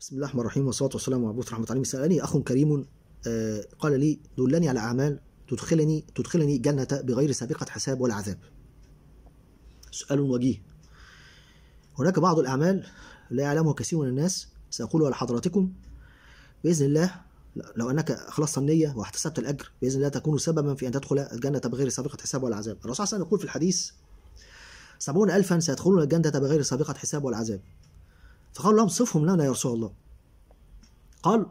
بسم الله الرحمن الرحيم والصلاة والسلام على رحمة الله سألني أخ كريم آه، قال لي دلني على أعمال تدخلني تدخلني جنة بغير سابقة حساب ولا عذاب سؤال وجيه هناك بعض الأعمال لا يعلمها كثير من الناس سأقولها لحضراتكم بإذن الله لو أنك خلصت النية واحتسبت الأجر بإذن الله تكون سببا في أن تدخل الجنة بغير سابقة حساب ولا عذاب الرسول صلى الله عليه وسلم يقول في الحديث سبعون ألفا سيدخلون الجنة بغير سابقة حساب ولا عذاب فقالوا لهم صفهم لنا يا رسول الله قال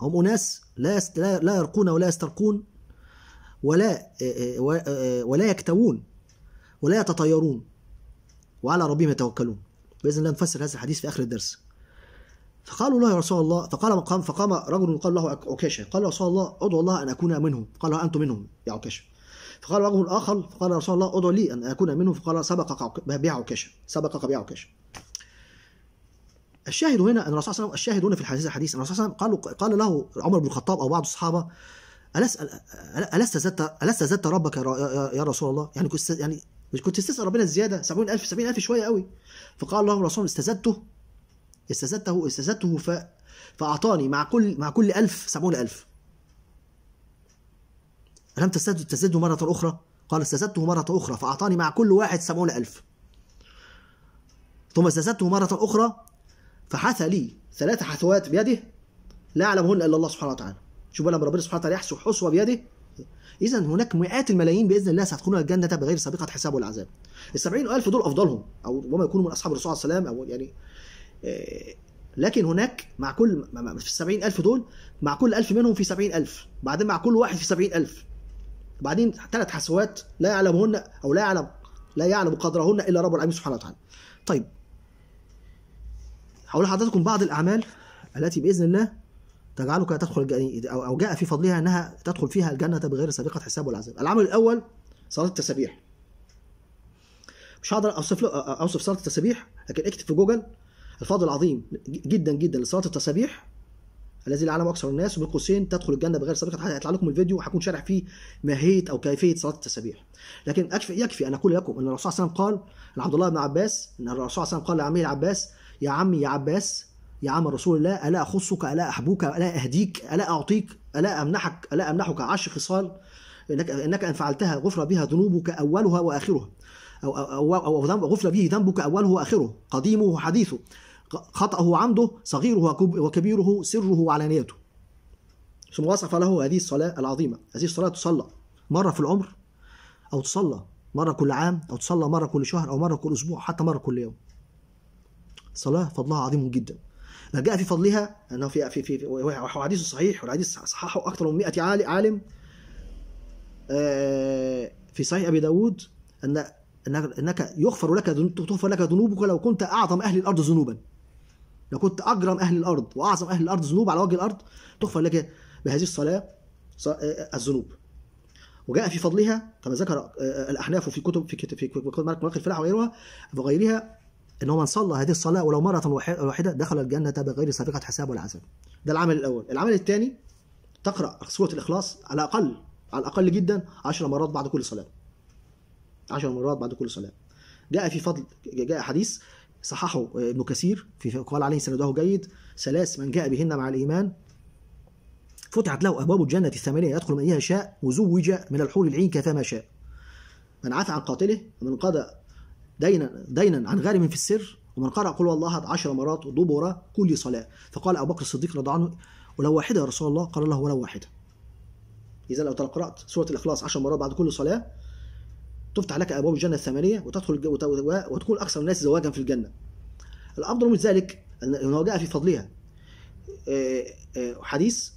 هم أناس لا لا يرقون ولا يسترقون ولا ولا يكتوون ولا يتطيرون وعلى ربهم يتوكلون باذن الله نفسر هذا الحديث في اخر الدرس فقالوا له يا رسول الله فقال مقام فقام رجل قال له عكاشه قال يا رسول الله ادعو الله ان اكون منهم قال انت منهم يا عكاشه فقال رجل اخر فقال يا رسول الله ادعو لي ان اكون منهم فقال سبقك بيع عكاشه سبقك بيع عكاشه الشاهد هنا ان الرسول صلى الله عليه وسلم الشاهد هنا في الحديث الحديث ان الرسول صلى الله عليه وسلم قال قال له عمر بن الخطاب او بعض الصحابه ألس ألست زدت ألست زدت ربك يا رسول الله يعني كنت يعني مش كنت تستسأل ربنا الزيادة 70000 70000 شوية قوي فقال له الرسول استزدته استزدته استزدته ف فأعطاني مع كل مع كل 1000 70000 ألم تستزد تزده مرة أخرى؟ قال استزدته مرة أخرى فأعطاني مع كل واحد 70000 ثم استزدته مرة أخرى فحثى لي ثلاث حثوات بيده لا يعلمهن الا الله سبحانه وتعالى شوف لما ربنا سبحانه وتعالى يحسو حسوه بيده اذا هناك مئات الملايين باذن الله سيدخلون الجنه بغير سابقه حساب ولا عذاب ال 70000 دول افضلهم او ربما يكونوا من اصحاب الرسول صلى الله عليه وسلم او يعني آه، لكن هناك مع كل في ال 70000 دول مع كل 1000 منهم في 70000 بعدين مع كل واحد في 70000 بعدين ثلاث حسوات لا يعلمهن او لا يعلم لا يعلم قدرهن الا رب العالمين سبحانه وتعالى طيب هقول لحضراتكم بعض الأعمال التي بإذن الله تجعلك تدخل أو أو جاء في فضلها أنها تدخل فيها الجنة بغير سابقة حساب ولا عذاب. العمل الأول صلاة التسابيح. مش هقدر أوصف أوصف صلاة التسابيح لكن اكتب في جوجل الفضل العظيم جدا جدا لصلاة التسابيح الذي لا يعلم اكثر الناس وبين قوسين تدخل الجنه بغير سابقه حساب هيطلع لكم الفيديو وهكون شارح فيه ماهيه او كيفيه صلاه التسابيح لكن يكفي يكفي ان اقول لكم ان الرسول صلى الله عليه وسلم قال لعبد الله بن عباس ان الرسول صلى الله عليه وسلم قال لعمه العباس يا عمي يا عباس يا عم رسول الله ألا أخصك ألا أحبوك ألا أهديك ألا أعطيك ألا أمنحك ألا أمنحك عشر خصال إنك, إنك أن فعلتها غفر بها ذنوبك أولها وآخرها أو, أو, أو, أو ذنب غفر به ذنبك أوله وآخره قديمه وحديثه خطأه عنده صغيره وكبيره سره وعلانيته ثم وصف له هذه الصلاة العظيمة هذه الصلاة تصلى مرة في العمر أو تصلى مرة كل عام أو تصلى مرة كل شهر أو مرة كل أسبوع حتى مرة كل يوم الصلاة فضلها عظيم جدا ده جاء في فضلها أنه في في في حديث صحيح والحديث صححه أكثر من 100 عالم آه، في صحيح أبي داود أن أنك يغفر لك تغفر لك ذنوبك لو كنت أعظم أهل الأرض ذنوبا لو كنت أجرم أهل الأرض وأعظم أهل الأرض ذنوب على وجه الأرض تغفر لك بهذه الصلاة آه، آه، الذنوب وجاء في فضلها كما ذكر الاحناف في كتب في كتب في كتب الفلاح وغيرها وغيرها ان هو من صلى هذه الصلاه ولو مره واحده دخل الجنه بغير سابقه حساب ولا عذاب ده العمل الاول العمل الثاني تقرا سوره الاخلاص على الاقل على الاقل جدا 10 مرات بعد كل صلاه 10 مرات بعد كل صلاه جاء في فضل جاء حديث صححه ابن كثير في قال عليه سنده جيد ثلاث من جاء بهن مع الايمان فتحت له ابواب الجنه الثمانيه يدخل من ايها شاء وزوج من الحور العين كفاما شاء من عفى عن قاتله ومن قضى دينا دينا عن غارم في السر ومن قرأ قل الله عشر مرات دبر كل صلاة فقال أبو بكر الصديق رضي عنه ولو واحدة يا رسول الله قال له ولو واحدة إذا لو قرأت سورة الإخلاص عشر مرات بعد كل صلاة تفتح لك أبواب الجنة الثمانية وتدخل وتكون أكثر الناس زواجا في الجنة الأفضل من ذلك أنه جاء في فضلها آه، آه، حديث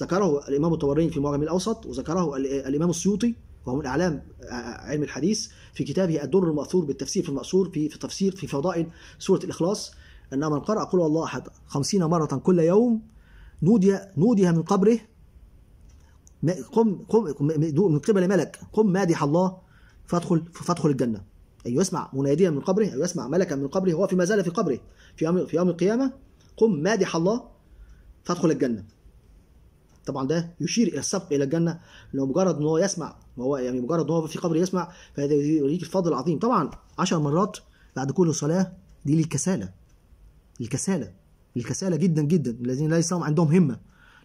ذكره الإمام الطبراني في المعجم الأوسط وذكره آه، الإمام السيوطي وهو من اعلام آه، آه، علم الحديث في كتابه الدر المأثور بالتفسير في المأثور في في تفسير في فضائل سوره الاخلاص ان من قرأ قل الله احد 50 مره كل يوم نودي نودي من قبره قم قم من قبل ملك قم مادح الله فادخل فادخل الجنه أن يسمع مناديا من قبره أو يسمع ملكا من قبره هو ما زال في قبره في يوم في يوم القيامة قم مادح الله فادخل الجنة طبعا ده يشير الى السبق الى الجنه لو مجرد ان هو يسمع هو يعني مجرد ان هو في قبر يسمع فهذا يريك الفضل العظيم طبعا 10 مرات بعد كل صلاه دي للكساله الكساله الكساله جدا جدا الذين ليس عندهم همه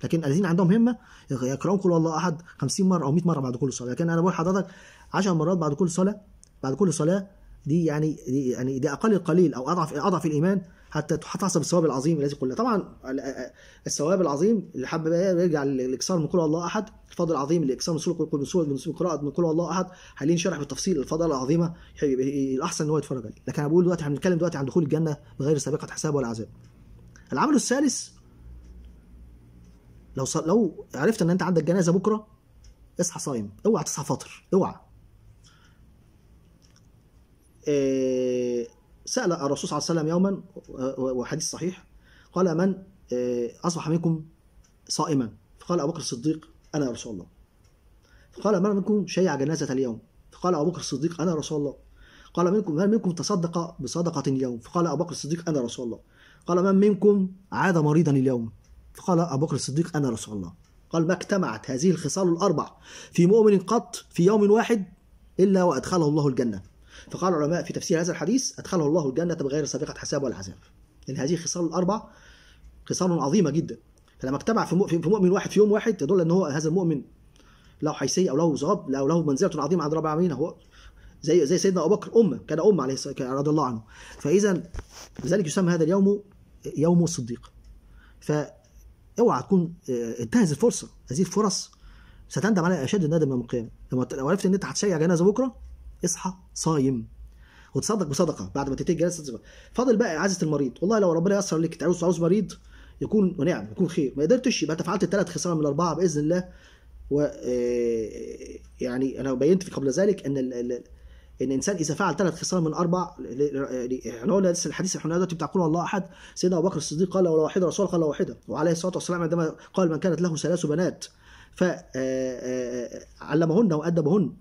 لكن الذين عندهم همه يقرؤون قل الله احد 50 مره او 100 مره بعد كل صلاه لكن انا بقول لحضرتك 10 مرات بعد كل صلاه بعد كل صلاه دي يعني دي يعني دي اقل القليل او اضعف اضعف الايمان حتى تحصل الثواب العظيم الذي قلنا طبعا الثواب العظيم اللي حب يرجع للاكثار من قول الله احد الفضل العظيم لاكثار من سوره من سوره من قراءه من قول الله احد هلين شرح بالتفصيل الفضل العظيمه الاحسن ان هو يتفرج عليه لكن انا بقول دلوقتي احنا بنتكلم دلوقتي عن دخول الجنه بغير سابقه حساب ولا عذاب العمل الثالث لو ص... لو عرفت ان انت عندك جنازه بكره اصحى صايم اوعى تصحى فاطر اوعى إيه... سأل الرسول صلى الله عليه وسلم يوما وحديث صحيح قال من آه، أصبح منكم صائما فقال أبو بكر الصديق أنا يا رسول الله فقال من منكم شيع جنازة اليوم فقال أبو بكر الصديق أنا رسول الله قال منكم من منكم تصدق بصدقة اليوم فقال أبو بكر الصديق أنا رسول الله قال من منكم عاد مريضا اليوم فقال أبو بكر الصديق أنا رسول الله قال ما اجتمعت هذه الخصال الأربع في مؤمن قط في يوم واحد إلا وأدخله الله الجنة فقال العلماء في تفسير هذا الحديث أدخله الله الجنة بغير سابقة حساب ولا عذاب لأن هذه خصال الأربع خصال عظيمة جدا فلما اجتمع في مؤمن واحد في يوم واحد تدل أن هو هذا المؤمن له حيثية أو له ثواب أو له منزلة عظيمة عند رب العالمين هو زي زي سيدنا أبو بكر أمة كان أمة عليه رضي الله عنه فإذا لذلك يسمى هذا اليوم يوم الصديق اوعى تكون آه، انتهز الفرصة هذه الفرص ستندم عليها أشد الندم يوم القيامة لما عرفت إن أنت هتشيع جنازة بكرة اصحى صايم وتصدق بصدقه بعد ما تنتهي الجلسه فاضل بقى عزه المريض والله لو ربنا ييسر لك تعوز عاوز مريض يكون ونعم يكون خير ما قدرتش يبقى انت فعلت الثلاث خصال من الاربعه باذن الله و آه، يعني انا بينت قبل ذلك ان ال... ان الانسان اذا فعل ثلاث خصال من اربع يعني احنا قلنا لسه الحديث احنا دلوقتي بتاع قول الله احد سيدنا ابو بكر الصديق قال ولا واحده رسول قال واحده وعليه الصلاه والسلام عندما قال من كانت له ثلاث بنات ف آه، آه، علمهن وادبهن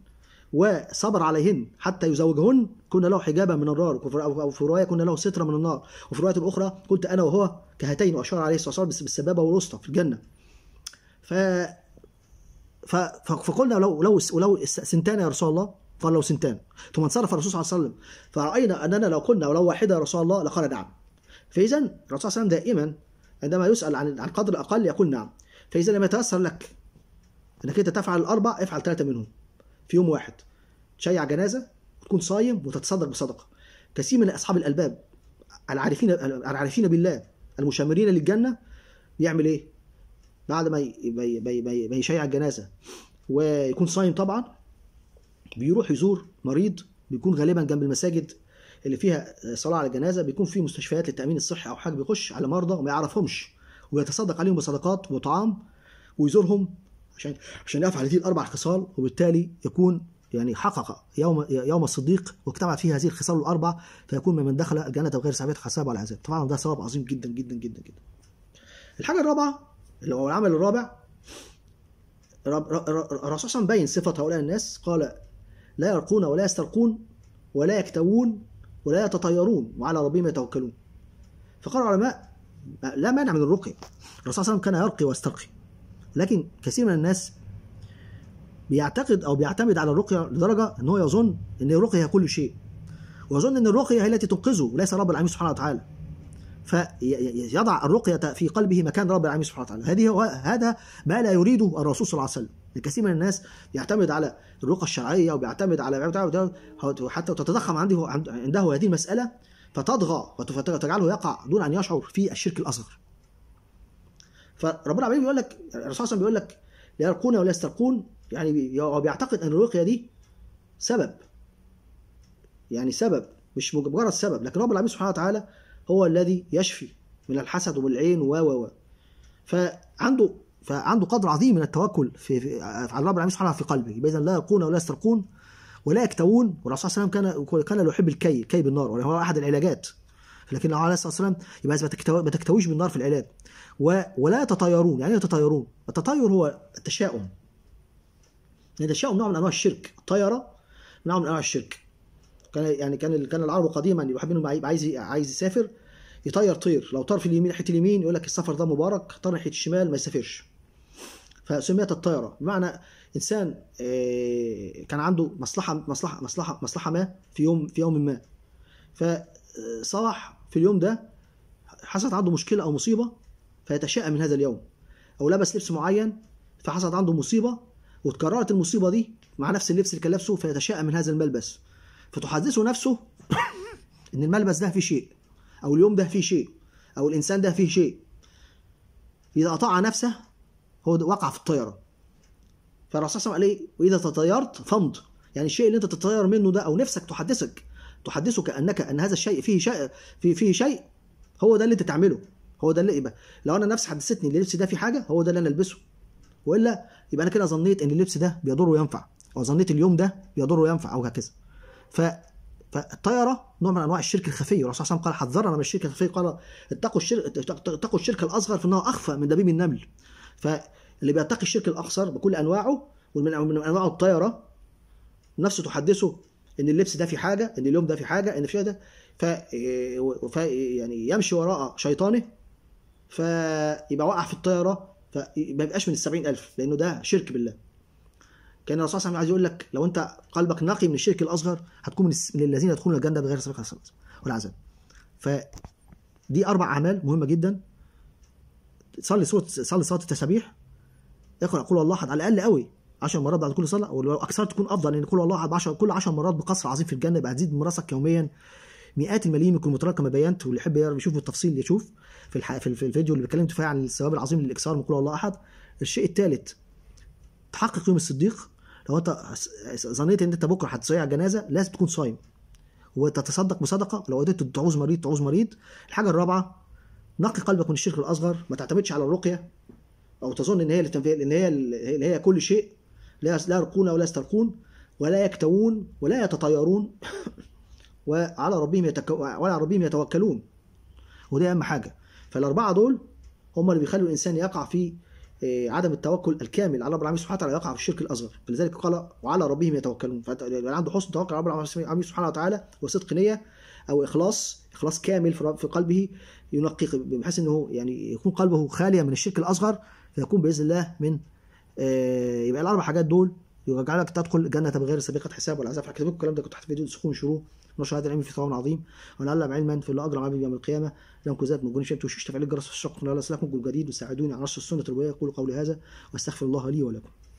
وصبر عليهن حتى يزوجهن كنا له حجابا من النار او في روايه كنا له سترا من النار وفي روايه اخرى كنت انا وهو كهاتين واشار عليه الصلاه والسلام بالسبابه والوسطى في الجنه ف فقلنا لو لو لو سنتان يا رسول الله قال لو سنتان ثم انصرف الرسول صلى الله عليه وسلم فراينا اننا لو قلنا ولو واحده يا رسول الله لقال نعم فاذا الرسول صلى الله عليه وسلم دائما عندما يسال عن عن قدر اقل يقول نعم فاذا لم يتيسر لك انك انت تفعل الاربع افعل ثلاثه منهم في يوم واحد تشيع جنازه وتكون صايم وتتصدق بصدقه كثير من اصحاب الالباب العارفين العارفين بالله المشمرين للجنه يعمل ايه؟ بعد ما ما يشيع الجنازه ويكون صايم طبعا بيروح يزور مريض بيكون غالبا جنب المساجد اللي فيها صلاه على الجنازه بيكون في مستشفيات للتامين الصحي او حاجه بيخش على مرضى وما يعرفهمش ويتصدق عليهم بصدقات وطعام ويزورهم عشان عشان يقف على هذه الاربع خصال وبالتالي يكون يعني حقق يوم يوم الصديق واجتمعت فيه هذه الخصال الاربع فيكون ممن دخل الجنه بغير سعيد حساب على هذا طبعا ده ثواب عظيم جدا جدا جدا جدا الحاجه الرابعه اللي هو العمل الرابع الرسول صلى بين صفه هؤلاء الناس قال لا يرقون ولا يسترقون ولا يكتوون ولا يتطيرون وعلى ربهم يتوكلون فقال العلماء لا مانع من الرقيه الرسول صلى الله عليه وسلم كان يرقي ويسترقي لكن كثير من الناس بيعتقد او بيعتمد على الرقيه لدرجه ان هو يظن ان الرقيه هي كل شيء ويظن ان الرقيه هي التي تنقذه وليس رب العالمين سبحانه وتعالى فيضع الرقيه في قلبه مكان رب العالمين سبحانه وتعالى هذه هذا ما لا يريده الرسول صلى الله عليه وسلم الكثير من الناس بيعتمد على الرقى الشرعيه وبيعتمد على حتى تتضخم عنده عنده هذه المساله فتطغى وتجعله يقع دون ان يشعر في الشرك الاصغر فربنا العالمين بيقول لك الرسول صلى بيقول لك لا يرقون ولا يسترقون يعني هو بيعتقد ان الرقيه دي سبب يعني سبب مش مجرد سبب لكن رب العالمين سبحانه وتعالى هو الذي يشفي من الحسد والعين و و و فعنده فعنده قدر عظيم من التوكل في, على رب العالمين سبحانه في قلبه اذا لا يرقون ولا يسترقون ولا يكتوون والرسول صلى الله عليه وسلم كان كان يحب الكي الكي بالنار وهو احد العلاجات لكن عليه الصلاه والسلام يبقى ما تكتويش بالنار في العلاج ولا يتطيرون يعني ايه التطير هو التشاؤم يعني التشاؤم نوع من انواع الشرك الطيره نوع من انواع الشرك كان يعني كان كان العرب قديما يبقى منهم عايز عايز يسافر يطير طير لو طار في اليمين ناحيه اليمين يقول لك السفر ده مبارك طار ناحيه الشمال ما يسافرش فسميت الطيره بمعنى انسان آه، كان عنده مصلحه مصلحه مصلحه مصلحه ما في يوم في يوم ما فصاح في اليوم ده حصلت عنده مشكله او مصيبه فيتشائم من هذا اليوم او لبس لبس معين فحصلت عنده مصيبه وتكررت المصيبه دي مع نفس اللبس اللي كان لابسه فيتشائم من هذا الملبس فتحدثه نفسه ان الملبس ده فيه شيء او اليوم ده فيه شيء او الانسان ده فيه شيء اذا قطع نفسه هو وقع في الطيره فالرسول صلى الله عليه وسلم قال ايه واذا تطيرت فامض يعني الشيء اللي انت تتطير منه ده او نفسك تحدثك تحدثك انك ان هذا الشيء فيه شيء فيه, فيه شيء هو ده اللي انت تعمله هو ده اللي يبقى لو انا نفسي حدثتني ان اللبس ده فيه حاجه هو ده اللي انا البسه والا يبقى انا كده ظنيت ان اللبس ده بيضر وينفع او ظنيت اليوم ده بيضر وينفع او هكذا ف فالطيره نوع من انواع الشرك الخفي الرسول صلى الله عليه وسلم قال حذرنا من الشرك الخفي قال اتقوا الشرك اتقوا الشرك الاصغر فانه اخفى من دبيب النمل فاللي بيتقي الشرك الاصغر بكل انواعه ومن انواع الطيره نفسه تحدثه ان اللبس ده في حاجه ان اليوم ده في حاجه ان في ده ف... يعني يمشي وراء شيطانه فيبقى وقع في الطياره فما يبقاش من ال ألف لانه ده شرك بالله كان الرسول صلى الله عليه وسلم عايز يقول لك لو انت قلبك نقي من الشرك الاصغر هتكون من, الذين يدخلون الجنه بغير سبب والعذاب ف دي اربع اعمال مهمه جدا صلي صوت صلي صلاه التسابيح اقرا قول الله احد على الاقل قوي 10 مرات بعد كل صلاه ولو اكثرت تكون افضل لان كل الله احد 10 كل 10 مرات بقصر عظيم في الجنه يبقى هتزيد مراسك يوميا مئات الملايين يكون متراكمه كما بينت واللي يحب يعرف يشوف التفصيل يشوف في, في الفيديو اللي اتكلمت فيه عن الثواب العظيم للاكثار من كل الله احد الشيء الثالث تحقق يوم الصديق لو انت ظنيت ان انت بكره هتصيع جنازه لازم تكون صايم وتتصدق بصدقه لو قدرت تعوز مريض تعوز مريض الحاجه الرابعه نقي قلبك من الشرك الاصغر ما تعتمدش على الرقيه او تظن ان هي اللي ان هي اللي هي كل شيء لا يرقون ولا يسترقون ولا يكتوون ولا يتطيرون وعلى ربهم وعلى ربهم يتوكلون ودي اهم حاجه فالاربعه دول هم اللي بيخلوا الانسان يقع في آه، عدم التوكل الكامل على رب العالمين سبحانه وتعالى يقع في الشرك الاصغر فلذلك قال وعلى ربهم يتوكلون فيبقى يعني عنده حسن توكل على رب العالمين سبحانه وتعالى وصدق نيه او اخلاص اخلاص كامل في قلبه ينقي بحيث انه يعني يكون قلبه خاليا من الشرك الاصغر فيكون باذن الله من آه، يبقى الاربع حاجات دول يجعلك تدخل جنة بغير سابقة حساب ولا عذاب هكتب الكلام ده كنت تحت فيديو سخون شروه نشر هذا العلم في ثواب عظيم ولعل علما في الاجر اجرم يوم القيامه لم كذاب من جنشت وشيش تفعيل الجرس في الشق لا لسلكم جديد وساعدوني على نشر السنه التربويه اقول قولي هذا واستغفر الله لي ولكم